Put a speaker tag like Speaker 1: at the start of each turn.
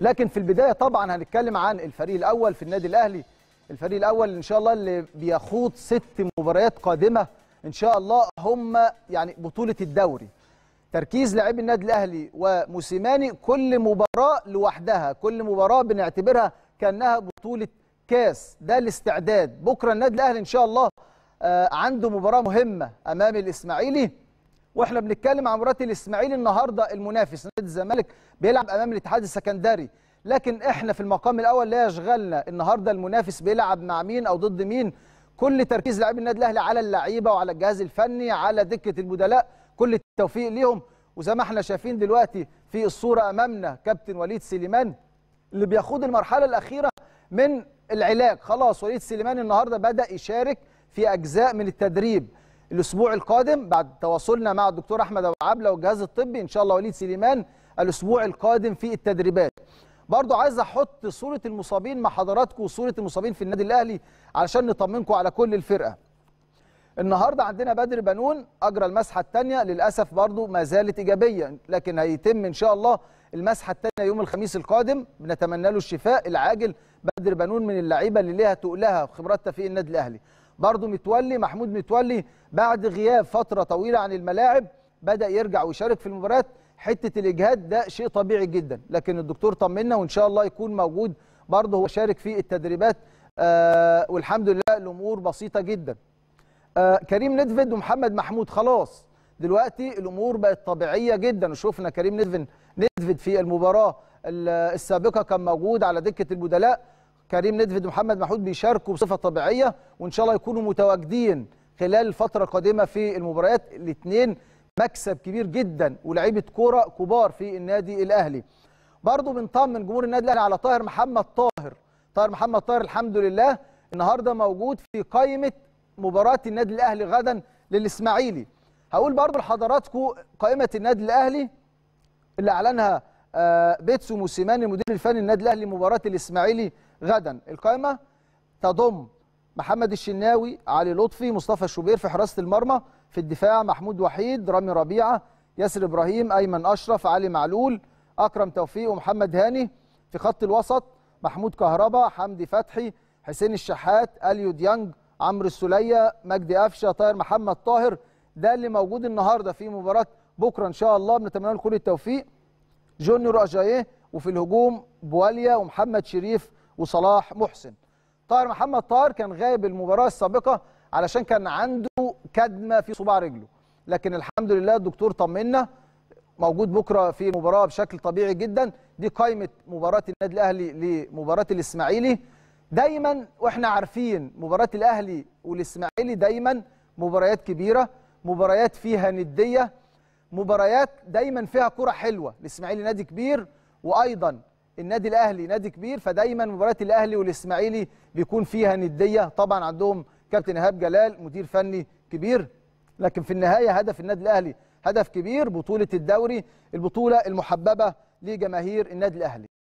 Speaker 1: لكن في البدايه طبعا هنتكلم عن الفريق الاول في النادي الاهلي الفريق الاول ان شاء الله اللي بيخوض ست مباريات قادمه ان شاء الله هم يعني بطوله الدوري تركيز لاعبي النادي الاهلي وموسيماني كل مباراه لوحدها كل مباراه بنعتبرها كانها بطوله كاس ده الاستعداد بكره النادي الاهلي ان شاء الله آه، عنده مباراه مهمه امام الاسماعيلي واحنا بنتكلم عن مباراه الاسماعيلي النهارده المنافس نادي الزمالك بيلعب امام الاتحاد السكندري لكن احنا في المقام الاول لا يشغلنا النهارده المنافس بيلعب مع مين او ضد مين كل تركيز لاعبي النادي الاهلي على اللعيبه وعلى الجهاز الفني على دكه البدلاء كل التوفيق ليهم وزي ما احنا شايفين دلوقتي في الصوره امامنا كابتن وليد سليمان اللي بيخوض المرحله الاخيره من العلاج خلاص وليد سليمان النهارده بدا يشارك في اجزاء من التدريب الاسبوع القادم بعد تواصلنا مع الدكتور احمد ابو عبله والجهاز الطبي ان شاء الله وليد سليمان الاسبوع القادم في التدريبات برضو عايز احط صوره المصابين مع حضراتكم وصوره المصابين في النادي الاهلي علشان نطمنكم على كل الفرقه النهارده عندنا بدر بنون اجرى المسحه الثانيه للاسف برضو ما زالت ايجابيه لكن هيتم ان شاء الله المسحه الثانيه يوم الخميس القادم بنتمنى له الشفاء العاجل بدر بنون من اللعيبه اللي ليها تقلها وخبراتها في النادي الاهلي برضه متولي محمود متولي بعد غياب فتره طويله عن الملاعب بدا يرجع ويشارك في المباريات حته الاجهاد ده شيء طبيعي جدا لكن الدكتور طمنا وان شاء الله يكون موجود برضه هو شارك في التدريبات آه والحمد لله الامور بسيطه جدا آه كريم ندفد ومحمد محمود خلاص دلوقتي الامور بقت طبيعيه جدا وشفنا كريم ندفد في المباراه السابقه كان موجود على دكه البدلاء كريم ندفد ومحمد محمود بيشاركوا بصفه طبيعيه وان شاء الله يكونوا متواجدين خلال الفتره القادمه في المباريات الاثنين مكسب كبير جدا ولاعيبه كوره كبار في النادي الاهلي برضه بنطمن جمهور النادي الاهلي على طاهر محمد طاهر طاهر محمد طاهر الحمد لله النهارده موجود في قائمه مباراه النادي الاهلي غدا للاسماعيلي هقول برضه لحضراتكم قائمه النادي الاهلي اللي اعلنها آه، بيتسو موسيماني المدير الفني النادي الاهلي مباراه الاسماعيلي غدا القائمه تضم محمد الشناوي علي لطفي مصطفى الشوبير في حراسه المرمى في الدفاع محمود وحيد رامي ربيعه ياسر ابراهيم ايمن اشرف علي معلول اكرم توفيق ومحمد هاني في خط الوسط محمود كهربا حمدي فتحي حسين الشحات اليو ديانج عمرو السوليه مجدي قفشه طاهر محمد طاهر ده اللي موجود النهارده في مباراه بكره ان شاء الله بنتمنى لكم كل التوفيق جونيور اجايه وفي الهجوم بواليا ومحمد شريف وصلاح محسن طاهر محمد طاهر كان غايب المباراه السابقه علشان كان عنده كدمه في صباع رجله لكن الحمد لله الدكتور طمنا موجود بكره في المباراه بشكل طبيعي جدا دي قائمه مباراه النادي الاهلي لمباراه الاسماعيلي دايما واحنا عارفين مباراه الاهلي والاسماعيلي دايما مباريات كبيره مباريات فيها نديه مباريات دايما فيها كره حلوه الاسماعيلي نادي كبير وايضا النادي الاهلي نادي كبير فدايما مباراه الاهلي والاسماعيلي بيكون فيها نديه طبعا عندهم كابتن ايهاب جلال مدير فني كبير لكن في النهايه هدف النادي الاهلي هدف كبير بطوله الدوري البطوله المحببه لجماهير النادي الاهلي